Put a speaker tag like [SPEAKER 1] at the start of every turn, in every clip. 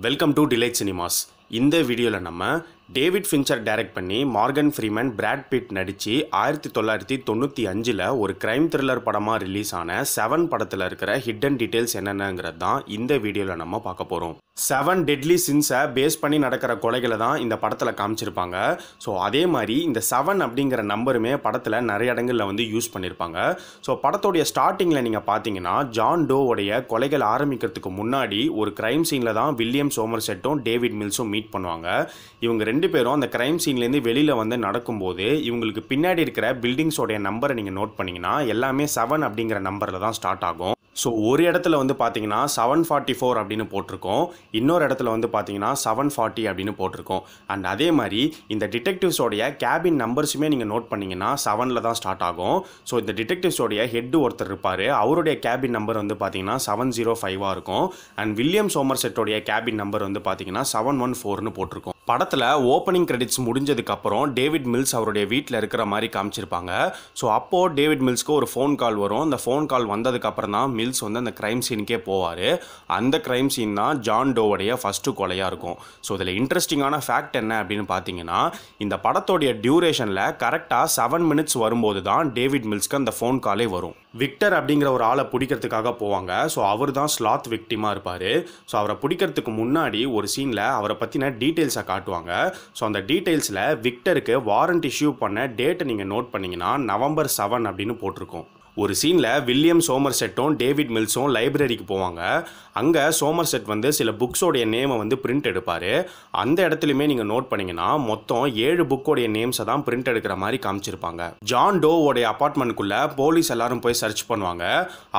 [SPEAKER 1] Welcome to Delight Cinemas. இந்த வீடியோவில் நம்ம டேவிட் ஃபின்ச்சர் டைரக்ட் பண்ணி மார்கன் ஃப்ரீமன் பிராட் பிட் நடித்து ஆயிரத்தி தொள்ளாயிரத்தி தொண்ணூற்றி அஞ்சில் ஒரு க்ரைம் த்ரில்லர் படமாக ரிலீஸ் ஆன செவன் படத்தில் இருக்கிற ஹிடன் டீட்டெயில்ஸ் என்னென்னங்கிறது தான் இந்த வீடியோவில் நம்ம பார்க்க போகிறோம் செவன் டெட்லி சின்ஸை பேஸ் பண்ணி நடக்கிற கொலைகளை தான் இந்த படத்தில் காமிச்சிருப்பாங்க ஸோ அதே மாதிரி இந்த செவன் அப்படிங்கிற நம்பருமே படத்தில் நிறைய இடங்களில் வந்து யூஸ் பண்ணியிருப்பாங்க ஸோ படத்துடைய ஸ்டார்டிங்கில் நீங்கள் பார்த்தீங்கன்னா ஜான் டோவுடைய கொலைகள் ஆரம்பிக்கிறதுக்கு முன்னாடி ஒரு க்ரைம் சீனில் தான் வில்லியம் சோமர் செட்டும் டேவிட் மில்ஸும் மீட் பண்ணுவாங்க இவங்க ரெண்டு பேரும் அந்த கிரைம் சீன்லேருந்து வெளியில் வந்து நடக்கும்போது இவங்களுக்கு பின்னாடி இருக்கிற பில்டிங்ஸோடைய நம்பரை நீங்கள் நோட் பண்ணிங்கன்னா எல்லாமே செவன் அப்படிங்கிற நம்பரில் தான் ஸ்டார்ட் ஆகும் ஸோ ஒரு இடத்துல வந்து பார்த்தீங்கன்னா செவன் ஃபார்ட்டி ஃபோர் அப்படின்னு போட்டிருக்கோம் இன்னொரு இடத்துல வந்து பார்த்தீங்கன்னா செவன் ஃபார்ட்டி அப்படின்னு போட்டிருக்கோம் அண்ட் அதே மாதிரி இந்த டிடெக்டிவ்ஸோடைய கேபின் நம்பர்ஸுமே நீங்கள் நோட் பண்ணிங்கன்னா செவனில் தான் ஸ்டார்ட் ஆகும் ஸோ இந்த டிடெக்டிவ்ஸோடைய ஹெட்டு ஒருத்தர் இருப்பார் அவருடைய கேபின் நம்பர் வந்து பார்த்தீங்கன்னா செவன் ஜீரோ ஃபைவாக இருக்கும் அண்ட் வில்லியம் சோமர் செட்டோடைய கேபின் நம்பர் வந்து பார்த்தீங்கன்னா செவன் ஒன் ஃபோர்னு போட்டிருக்கோம் படத்தில் ஓப்பனிங் கிரெடிட்ஸ் அப்புறம் டேவிட் மில்ஸ் அவருடைய வீட்டில் இருக்கிற மாதிரி காமிச்சிருப்பாங்க ஸோ அப்போது டேவிட் மில்ஸ்க்கு ஒரு ஃபோன் கால் வரும் அந்த ஃபோன் கால் வந்ததுக்கப்புறம் தான் மில்ஸ் வந்து அந்த க்ரைம் சீனுக்கே போவார் அந்த க்ரைம் சீன் தான் ஜான் டோவுடைய ஃபஸ்ட்டு கொலையாக இருக்கும் ஸோ இதில் இன்ட்ரெஸ்டிங்கான ஃபேக்ட் என்ன அப்படின்னு பார்த்தீங்கன்னா இந்த படத்தோடைய டியூரேஷனில் கரெக்டாக செவன் மினிட்ஸ் வரும்போது தான் டேவிட் மில்ஸ்க்கு அந்த ஃபோன் காலே வரும் விக்டர் அப்படிங்கிற ஒரு ஆளை பிடிக்கிறதுக்காக போவாங்க ஸோ அவர் தான் ஸ்லாத் விக்டிமாக இருப்பார் ஸோ அவரை பிடிக்கிறதுக்கு முன்னாடி ஒரு சீனில் அவரை பற்றின டீட்டெயில்ஸை காட்டுவாங்க ஸோ அந்த டீட்டெயில்ஸில் விக்டருக்கு வாரண்ட் இஷ்யூ பண்ண டேட்டை நீங்கள் நோட் பண்ணிங்கன்னா நவம்பர் செவன் அப்படின்னு போட்டிருக்கோம் ஒரு சீனில் வில்லியம் சோமர் செட்டும் டேவிட் மில்ஸும் லைப்ரரிக்கு போவாங்க அங்கே சோமர் செட் வந்து சில புக்ஸோடைய நேமை வந்து பிரிண்ட் எடுப்பார் அந்த இடத்துலையுமே நீங்கள் நோட் பண்ணிங்கன்னா மொத்தம் ஏழு புக்கோடைய நேம்ஸை தான் பிரிண்ட் எடுக்கிற மாதிரி காமிச்சிருப்பாங்க ஜான் டோவோடைய அப்பார்ட்மெண்ட்டுக்குள்ளே போலீஸ் எல்லாரும் போய் சர்ச் பண்ணுவாங்க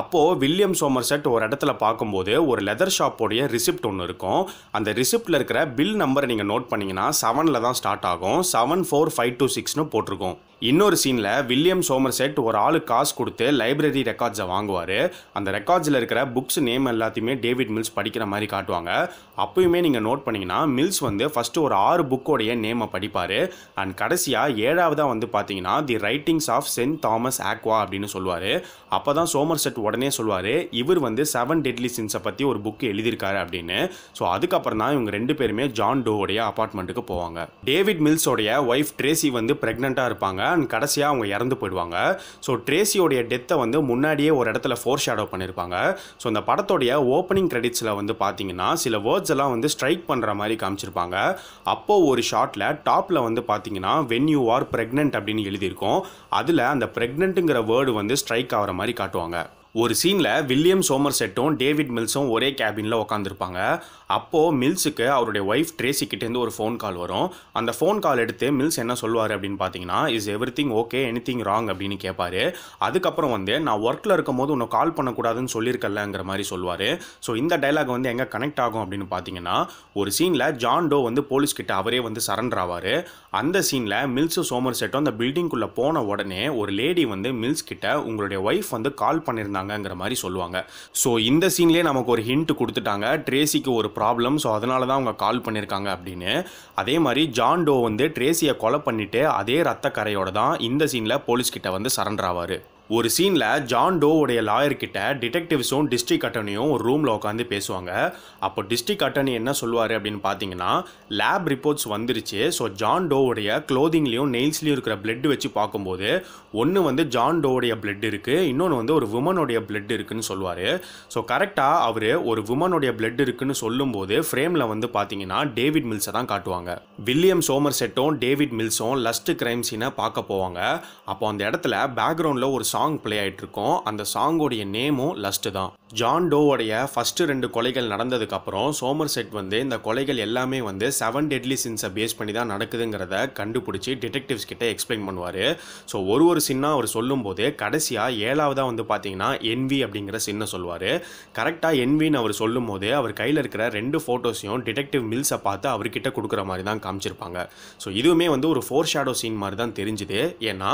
[SPEAKER 1] அப்போது வில்லியம் சோமர் செட் ஒரு இடத்துல பார்க்கும்போது ஒரு லெதர் ஷாப்போடைய ரிசிப்ட் ஒன்று இருக்கும் அந்த ரிசிப்டில் இருக்கிற பில் நம்பரை நீங்கள் நோட் பண்ணிங்கன்னா செவனில் தான் ஸ்டார்ட் ஆகும் செவன் ஃபோர் ஃபைவ் டூ சிக்ஸ்னு போட்டிருக்கோம் இன்னொரு சீனில் வில்லியம் சோமர் செட் ஒரு ஆளுக்கு காசு கொடுத்து லைப்ரரி ரெக்கார்ட்ஸை வாங்குவார் அந்த ரெக்கார்ட்ஸில் இருக்கிற புக்ஸ் நேம் எல்லாத்தையுமே டேவிட் மில்ஸ் படிக்கிற மாதிரி காட்டுவாங்க அப்பயுமே நீங்கள் நோட் பண்ணிங்கன்னா மில்ஸ் வந்து ஃபஸ்ட்டு ஒரு ஆறு புக்கோடைய நேமை படிப்பார் அண்ட் கடைசியாக ஏழாவதாக வந்து பார்த்தீங்கன்னா the writings of saint Thomas ஆக்வா அப்படின்னு சொல்லுவார் அப்போ தான் சோமர் செட் உடனே சொல்லுவார் இவர் வந்து செவன் டெட்லி சின்ஸை பற்றி ஒரு புக் எழுதியிருக்காரு அப்படின்னு ஸோ அதுக்கப்புறம் தான் இவங்க ரெண்டு பேருமே ஜான் டோவுடைய அப்பார்ட்மெண்ட்டுக்கு போவாங்க டேவிட் மில்ஸோடைய ஒய்ஃப் ட்ரேசி வந்து ப்ரெக்னெண்ட்டாக இருப்பாங்க அண்ட் கடைசியாக அவங்க இறந்து போயிடுவாங்க ஸோ ட்ரேசியோடைய டெத்தை வந்து முன்னாடியே ஒரு இடத்துல ஃபோர் ஷேடோ பண்ணியிருப்பாங்க ஸோ இந்த படத்தோடைய ஓப்பனிங் கிரெடிட்ஸில் வந்து பார்த்தீங்கன்னா சில வேர்ட்ஸ் எல்லாம் வந்து ஸ்ட்ரைக் பண்ணுற மாதிரி காமிச்சிருப்பாங்க அப்போது ஒரு ஷாட்டில் டாப்பில் வந்து பார்த்தீங்கன்னா வென் யூ ஆர் ப்ரெக்னென்ட் அப்படின்னு எழுதியிருக்கோம் அதில் அந்த ப்ரெக்னென்ட்டுங்கிற வேர்டு வந்து ஸ்ட்ரைக் ஆகிற மாதிரி காட்டுவாங்க ஒரு சீனில் வில்லியம் சோமர் செட்டும் டேவிட் மில்ஸும் ஒரே கேபினில் உட்காந்துருப்பாங்க அப்போது மில்ஸுக்கு அவருடைய ஒய்ஃப் கிட்டேருந்து ஒரு ஃபோன் கால் வரும் அந்த ஃபோன் கால் எடுத்து மில்ஸ் என்ன சொல்லுவார் அப்படின்னு பார்த்தீங்கன்னா is everything okay anything wrong அப்படின்னு கேட்பார் அதுக்கப்புறம் வந்து நான் ஒர்க்கில் இருக்கும் போது உன்னை கால் பண்ணக்கூடாதுன்னு சொல்லியிருக்கலங்கிற மாதிரி சொல்லுவார் ஸோ இந்த டைலாக் வந்து எங்கே கனெக்ட் ஆகும் அப்படின்னு பார்த்தீங்கன்னா ஒரு சீனில் ஜான் டோ வந்து போலீஸ் கிட்ட அவரே வந்து சரண்டர் ஆவார் அந்த சீனில் மில்ஸு சோமர் செட்டும் அந்த பில்டிங்குள்ளே போன உடனே ஒரு லேடி வந்து மில்ஸ் கிட்ட உங்களுடைய ஒய்ஃப் வந்து கால் பண்ணியிருந்தாங்க இருப்பாங்கங்கிற மாதிரி சொல்லுவாங்க ஸோ இந்த சீன்லேயே நமக்கு ஒரு ஹிண்ட் கொடுத்துட்டாங்க ட்ரேசிக்கு ஒரு ப்ராப்ளம் ஸோ அதனால தான் அவங்க கால் பண்ணியிருக்காங்க அப்படின்னு அதே மாதிரி ஜான் டோ வந்து ட்ரேசியை கொலை பண்ணிவிட்டு அதே ரத்த கரையோட தான் இந்த சீனில் போலீஸ்கிட்ட வந்து சரண்டர் ஆவார் ஒரு சீனில் ஜான் டோவுடைய கிட்ட டிடெக்டிவ்ஸும் டிஸ்ட்ரிக்ட் அட்டர்னியும் ஒரு ரூமில் உட்காந்து பேசுவாங்க அப்போ டிஸ்ட்ரிக்ட் அட்டர்னி என்ன சொல்லுவார் அப்படின்னு பார்த்தீங்கன்னா லேப் ரிப்போர்ட்ஸ் வந்துருச்சு ஸோ ஜான் டோவுடைய க்ளோதிங்லேயும் நெயில்ஸ்லேயும் இருக்கிற பிளட் வச்சு பார்க்கும்போது ஒன்று வந்து ஜான் டோவுடைய பிளட் இருக்குது இன்னொன்று வந்து ஒரு உமனுடைய பிளட் இருக்குன்னு சொல்லுவார் ஸோ கரெக்டாக அவர் ஒரு உமனுடைய பிளட் இருக்குன்னு சொல்லும்போது ஃப்ரேமில் வந்து பார்த்தீங்கன்னா டேவிட் மில்ஸை தான் காட்டுவாங்க வில்லியம் சோமர் செட்டும் டேவிட் மில்ஸும் லஸ்ட் கிரைம் சீனை பார்க்க போவாங்க அப்போ அந்த இடத்துல பேக்ரவுண்டில் ஒரு சாங் ப்ளே இருக்கோம் அந்த சாங்கோடைய நேமும் லஸ்ட்டு தான் ஜான் டோவோடைய ஃபஸ்ட்டு ரெண்டு கொலைகள் நடந்ததுக்கப்புறம் சோமர் செட் வந்து இந்த கொலைகள் எல்லாமே வந்து செவன் டெட்லி சின்ஸை பேஸ் பண்ணி தான் நடக்குதுங்கிறத கண்டுபிடிச்சி டிடெக்டிவ்ஸ் கிட்டே எக்ஸ்பிளைன் பண்ணுவார் ஸோ ஒரு ஒரு சின்னாக அவர் சொல்லும்போது கடைசியாக ஏழாவதாக வந்து பார்த்தீங்கன்னா என்வி அப்படிங்கிற சின்ன சொல்லுவார் கரெக்டாக என்வின்னு அவர் சொல்லும்போது அவர் கையில் இருக்கிற ரெண்டு ஃபோட்டோஸையும் டிடெக்டிவ் மில்ஸை பார்த்து அவர்கிட்ட கொடுக்குற மாதிரி தான் காமிச்சிருப்பாங்க ஸோ இதுவுமே வந்து ஒரு ஃபோர் ஷேடோ சீன் மாதிரி தான் தெரிஞ்சுது ஏன்னா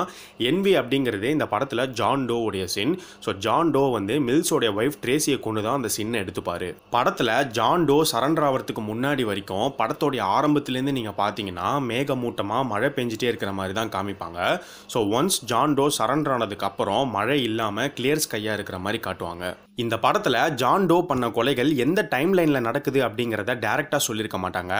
[SPEAKER 1] என்வி அப்படிங்கிறது இந்த படத்தில் ஜான் டோவுடைய சின் ஸோ ஜான் டோ வந்து மில்ஸோடைய ஒய்ஃப் ட்ரேசியை கொண்டு தான் அந்த சின்ன எடுத்துப்பாரு படத்தில் ஜான் டோ சரண்டர் ஆகிறதுக்கு முன்னாடி வரைக்கும் படத்தோடைய ஆரம்பத்துலேருந்து நீங்கள் பார்த்தீங்கன்னா மேகமூட்டமாக மழை பெஞ்சிட்டே இருக்கிற மாதிரி தான் காமிப்பாங்க so once John Doe surrender ஆனதுக்கப்புறம் மழை இல்லாமல் கிளியர் ஸ்கையாக இருக்கிற மாதிரி காட்டுவாங்க இந்த படத்தில் ஜான் டோ பண்ண கொலைகள் எந்த டைம் லைனில் நடக்குது அப்படிங்கிறத டேரெக்டாக சொல்லியிருக்க மாட்டாங்க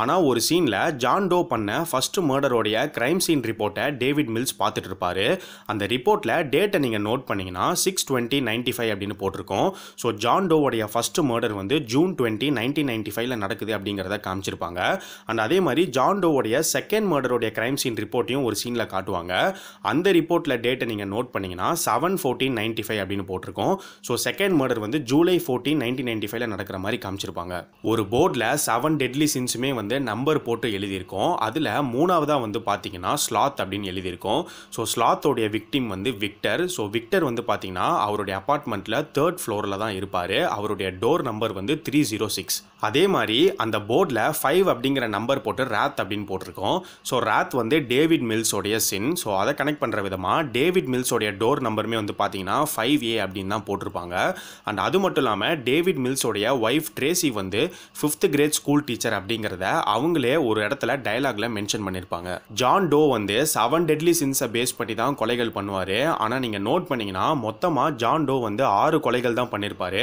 [SPEAKER 1] ஆனால் ஒரு சீனில் ஜான் டோ பண்ண ஃபஸ்ட்டு மர்டரோடைய கிரைம் சீன் ரிப்போர்ட்டை டேவிட் மில்ஸ் பார்த்துட்டு இருப்பாரு அந்த ரிப்போர்ட்டில் டேட்டை நீங்கள் நோட் பண்ணிங்கன்னா சிக்ஸ் டுவெண்ட்டி நைன்ட்டி ஃபைவ் அப்படின்னு போட்டிருக்கோம் ஸோ ஜான் டோவுடைய ஃபஸ்ட்டு மர்டர் வந்து ஜூன் டுவெண்ட்டி நைன்டீன் நைன்டி ஃபைவ்ல நடக்குது அப்படிங்கிறத காமிச்சிருப்பாங்க அண்ட் அதே மாதிரி ஜான் டோவுடைய செகண்ட் மர்டருடைய கிரைம் சீன் ரிப்போர்ட்டையும் ஒரு சீனில் காட்டுவாங்க அந்த ரிப்போர்ட்டில் டேட்டை நீங்கள் நோட் பண்ணிங்கன்னா செவன் ஃபோர்டீன் நைன்ட்டி ஃபைவ் அப்படின்னு போட்டிருக்கோம் ஸோ செகண்ட் மர்டர் வந்து ஜூலை ஃபோர்டீன் நைன்டீன் நைன்டி ஃபைவ்ல நடக்கிற மாதிரி காமிச்சிருப்பாங்க ஒரு போர்டில் செவன் டெட்லி சின்ஸுமே வந்து நம்பர் போட்டு எழுதியிருக்கோம் அதில் மூணாவதாக வந்து பார்த்தீங்கன்னா ஸ்லாத் அப்படின்னு எழுதியிருக்கோம் ஸோ ஸ்லாத்தோடைய விக்டிம் வந்து விக்டர் ஸோ விக்டர் வந்து பார்த்தீங்கன்னா அவருடைய அப்பார்ட்மெண்ட்டில் தேர்ட் ஃப்ளோரில் தான் இருப்பார் அவருடைய டோர் நம்பர் வந்து த்ரீ ஜீரோ சிக்ஸ் அதே மாதிரி அந்த போர்டில் ஃபைவ் அப்படிங்கிற நம்பர் போட்டு ராத் அப்படின்னு போட்டிருக்கோம் ஸோ ராத் வந்து டேவிட் மில்ஸோடைய சின் ஸோ அதை கனெக்ட் பண்ணுற விதமாக டேவிட் மில்ஸோடைய டோர் நம்பருமே வந்து பார்த்தீங்கன்னா ஃபைவ் ஏ அப்படின்னு தான் போட்டிருப்பாங்க அண்ட் அது மட்டும் இல்லாமல் டேவிட் மில்ஸோடைய ஒய்ஃப் ட்ரேசி வந்து ஃபிஃப்த் கிரேட் ஸ்கூல் டீச்சர் அப்படிங்கிறத அவங்களே ஒரு இடத்துல டைலாகில் மென்ஷன் பண்ணியிருப்பாங்க ஜான் டோ வந்து செவன் டெட்லி சின்ஸை பேஸ் பண்ணி தான் கொலைகள் பண்ணுவார் ஆனால் நீங்கள் நோட் பண்ணிங்கன்னா மொத்தமாக ஜான் டோ வந்து ஆறு கொலைகள் தான் பண்ணியிருப்பார்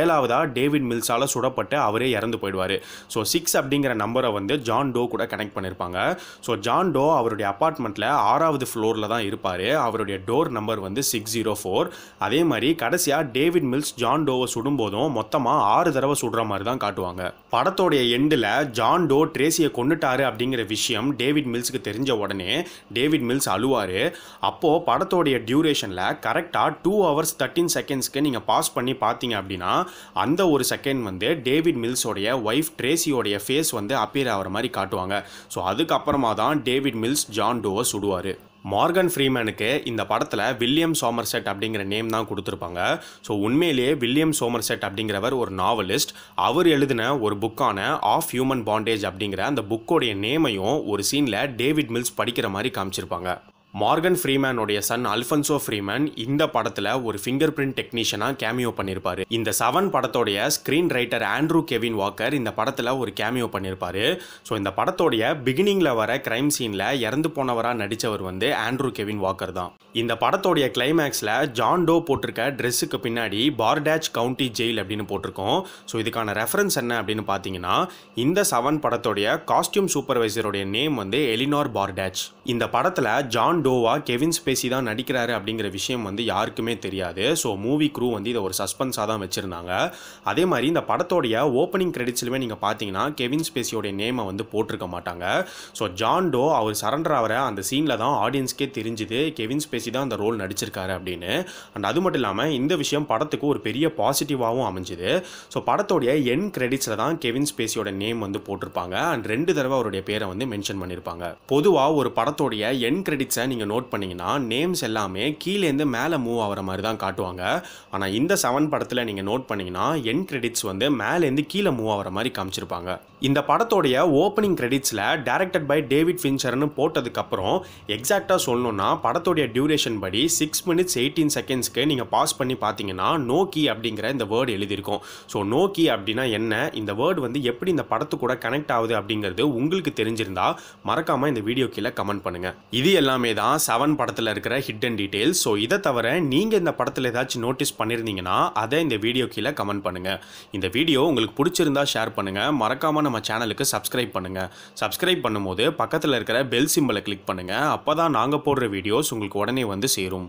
[SPEAKER 1] ஏழாவதாக டேவிட் மில்ஸால் சுடப்பட்டு அவரே இறந்து போயிடுவார் ஸோ சிக்ஸ் அப்படிங்கிற நம்பரை வந்து ஜான் டோ கூட கனெக்ட் பண்ணியிருப்பாங்க ஸோ ஜான் டோ அவருடைய அப்பார்ட்மெண்ட்டில் ஆறாவது ஃப்ளோரில் தான் இருப்பார் அவருடைய டோர் நம்பர் வந்து சிக்ஸ் ஜீரோ ஃபோர் அதே மாதிரி கடைசியாக டேவிட் மில்ஸ் ஜான் டோவை சுடும்போதும் மொத்தமாக ஆறு தடவை சுடுற மாதிரி தான் காட்டுவாங்க படத்தோடைய எண்டில் ஜான் டோ ட்ரேசியை கொண்டுட்டாரு அப்படிங்கிற விஷயம் டேவிட் மில்ஸுக்கு தெரிஞ்ச உடனே டேவிட் மில்ஸ் அழுவார் அப்போது படத்தோடைய டியூரேஷனில் கரெக்டாக டூ ஹவர்ஸ் தேர்ட்டின் செகண்ட்ஸ்க்கு நீங்கள் பாஸ் பண்ணி பார்த்தீங்க அப்படின்னா அந்த ஒரு செகண்ட் வந்து டேவிட் மில்ஸ் மில்ஸோடைய ஒய்ஃப் ட்ரேசியோடைய ஃபேஸ் வந்து அப்பியர் ஆகிற மாதிரி காட்டுவாங்க ஸோ அதுக்கப்புறமா தான் டேவிட் மில்ஸ் ஜான் டோவை சுடுவார் மார்கன் ஃப்ரீமேனுக்கு இந்த படத்தில் வில்லியம் சோமர்செட் அப்படிங்கிற நேம் தான் கொடுத்துருப்பாங்க ஸோ உண்மையிலேயே வில்லியம் சோமர்செட் அப்படிங்கிறவர் ஒரு நாவலிஸ்ட் அவர் எழுதின ஒரு புக்கான ஆஃப் ஹியூமன் பாண்டேஜ் அப்படிங்கிற அந்த புக்கோடைய நேமையும் ஒரு சீனில் டேவிட் மில்ஸ் படிக்கிற மாதிரி காமிச்சிருப்பாங்க மார்கன் ஃப்ரீமேனுடைய சன் அல்ஃபன்சோ ஃப்ரீமேன் இந்த படத்தில் ஒரு ஃபிங்கர் பிரிண்ட் டெக்னீஷியனாக கேமியோ பண்ணியிருப்பார் இந்த செவன் படத்தோடைய screen writer Andrew Kevin Walker இந்த படத்தில் ஒரு கேமியோ பண்ணியிருப்பார் ஸோ இந்த படத்தோடைய பிகினிங்கில் வர கிரைம் சீனில் இறந்து போனவராக நடித்தவர் வந்து ஆண்ட்ரூ கெவின் வாக்கர் தான் இந்த படத்தோடைய கிளைமேக்ஸில் ஜான் டோ போட்டிருக்க ட்ரெஸ்ஸுக்கு பின்னாடி பார்டேச் கவுண்டி ஜெயில் அப்படின்னு போட்டிருக்கோம் ஸோ இதுக்கான ரெஃபரன்ஸ் என்ன அப்படின்னு பார்த்தீங்கன்னா இந்த செவன் படத்தோடைய காஸ்டியூம் சூப்பர்வைசருடைய நேம் வந்து எலினார் பார்டாச் இந்த படத்தில் ஜான் டோவா கெவின் ஸ்பேசி தான் நடிக்கிறாரு அப்படிங்கிற விஷயம் வந்து யாருக்குமே தெரியாது ஸோ மூவி க்ரூ வந்து இதை ஒரு சஸ்பென்ஸாக தான் வச்சுருந்தாங்க அதே மாதிரி இந்த படத்தோடைய ஓப்பனிங் கிரெடிட்ஸ்லுமே நீங்கள் பார்த்தீங்கன்னா கெவின் ஸ்பேசியோடைய நேமை வந்து போட்டிருக்க மாட்டாங்க ஸோ ஜான் டோ அவர் சரண்டர் ஆகிற அந்த சீனில் தான் ஆடியன்ஸ்க்கே தெரிஞ்சுது கெவின் ஸ்பேசி தான் அந்த ரோல் நடிச்சிருக்காரு அப்படின்னு அண்ட் அது மட்டும் இல்லாமல் இந்த விஷயம் படத்துக்கு ஒரு பெரிய பாசிட்டிவாகவும் அமைஞ்சுது ஸோ படத்தோடைய என் கிரெடிட்ஸில் தான் கெவின் ஸ்பேசியோட நேம் வந்து போட்டிருப்பாங்க அண்ட் ரெண்டு தடவை அவருடைய பேரை வந்து மென்ஷன் பண்ணியிருப்பாங்க பொதுவாக ஒரு படத்தோடைய என் கிரெடிட்ஸை நீங்கள் நோட் பண்ணிங்கன்னா நேம்ஸ் எல்லாமே கீழேருந்து மேலே மூவ் ஆகிற மாதிரி தான் காட்டுவாங்க ஆனால் இந்த செவன் படத்தில் நீங்கள் நோட் பண்ணிங்கன்னா என் கிரெடிட்ஸ் வந்து மேலேருந்து கீழே மூவ் ஆகிற மாதிரி காமிச்சிருப்பாங்க இந்த படத்தோடைய ஓப்பனிங் கிரெடிட்ஸில் டேரக்டட் பை டேவிட் ஃபின்ச்சர்னு போட்டதுக்கப்புறம் எக்ஸாக்டாக சொல்லணும்னா படத்தோடைய டியூரேஷன் படி சிக்ஸ் மினிட்ஸ் எயிட்டீன் செகண்ட்ஸ்க்கு நீங்கள் பாஸ் பண்ணி பார்த்தீங்கன்னா நோக்கி அப்படிங்கிற இந்த வேர்டு எழுதியிருக்கோம் ஸோ நோக்கி அப்படின்னா என்ன இந்த வேர்டு வந்து எப்படி இந்த படத்து கூட கனெக்ட் ஆகுது அப்படிங்கிறது உங்களுக்கு தெரிஞ்சிருந்தா மறக்காமல் இந்த வீடியோ கீழே கமெண்ட் பண்ணுங்கள் இது எல்லாமே தான் செவன் படத்தில் இருக்கிற ஹிட்டன் டீட்டெயில்ஸ் ஸோ இதை தவிர நீங்கள் இந்த படத்தில் ஏதாச்சும் நோட்டீஸ் பண்ணியிருந்தீங்கன்னா அதை இந்த வீடியோ கீழே கமெண்ட் பண்ணுங்கள் இந்த வீடியோ உங்களுக்கு பிடிச்சிருந்தா ஷேர் பண்ணுங்கள் மறக்காமல் நம்ம சேனலுக்கு சப்ஸ்கிரைப் பண்ணுங்கள் சப்ஸ்கிரைப் பண்ணும்போது பக்கத்தில் இருக்கிற பெல் சிம்பிளை கிளிக் பண்ணுங்கள் அப்போ தான் நாங்கள் போடுற வீடியோஸ் உங்களுக்கு உடனே வந்து சேரும்